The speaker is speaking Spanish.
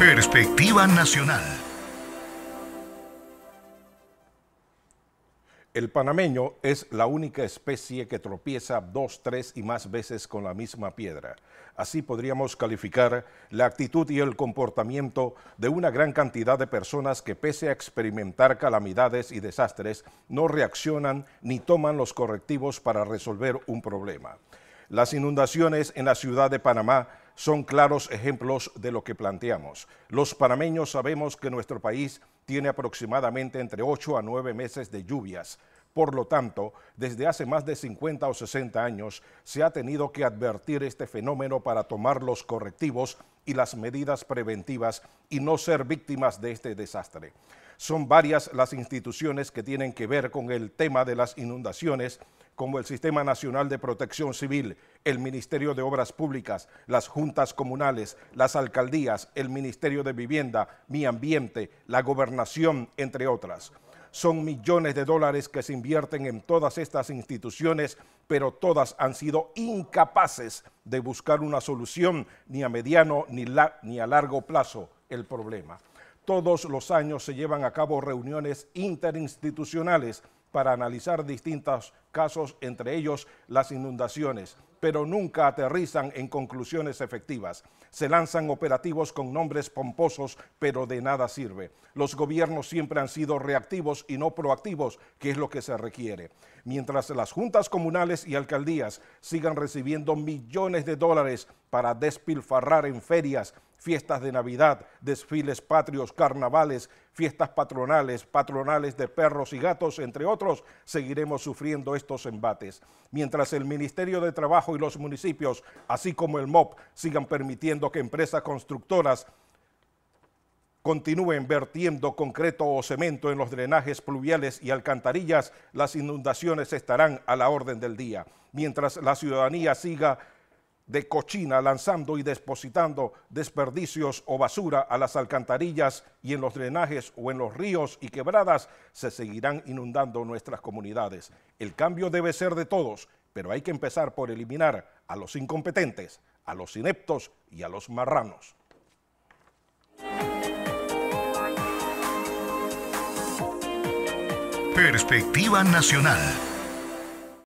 Perspectiva Nacional. El panameño es la única especie que tropieza dos, tres y más veces con la misma piedra. Así podríamos calificar la actitud y el comportamiento de una gran cantidad de personas que pese a experimentar calamidades y desastres, no reaccionan ni toman los correctivos para resolver un problema. Las inundaciones en la ciudad de Panamá son claros ejemplos de lo que planteamos. Los panameños sabemos que nuestro país tiene aproximadamente entre 8 a 9 meses de lluvias. Por lo tanto, desde hace más de 50 o 60 años se ha tenido que advertir este fenómeno para tomar los correctivos y las medidas preventivas y no ser víctimas de este desastre. Son varias las instituciones que tienen que ver con el tema de las inundaciones como el Sistema Nacional de Protección Civil, el Ministerio de Obras Públicas, las juntas comunales, las alcaldías, el Ministerio de Vivienda, Mi Ambiente, la Gobernación, entre otras. Son millones de dólares que se invierten en todas estas instituciones, pero todas han sido incapaces de buscar una solución ni a mediano ni, a largo plazo el problema. Todos los años se llevan a cabo reuniones interinstitucionales para analizar distintos casos, entre ellos las inundaciones, pero nunca aterrizan en conclusiones efectivas. Se lanzan operativos con nombres pomposos, pero de nada sirve. Los gobiernos siempre han sido reactivos y no proactivos, que es lo que se requiere. Mientras las juntas comunales y alcaldías sigan recibiendo millones de dólares para despilfarrar en ferias, fiestas de Navidad, desfiles patrios, carnavales, fiestas patronales, patronales de perros y gatos, entre otros, seguiremos sufriendo estos embates. Mientras el Ministerio de Trabajo y los municipios, así como el MOP, sigan permitiendo que empresas constructoras continúen vertiendo concreto o cemento en los drenajes pluviales y alcantarillas, las inundaciones estarán a la orden del día. Mientras la ciudadanía siga de cochina lanzando y depositando desperdicios o basura a las alcantarillas y en los drenajes o en los ríos y quebradas, se seguirán inundando nuestras comunidades. El cambio debe ser de todos, pero hay que empezar por eliminar a los incompetentes, a los ineptos y a los marranos. Perspectiva Nacional.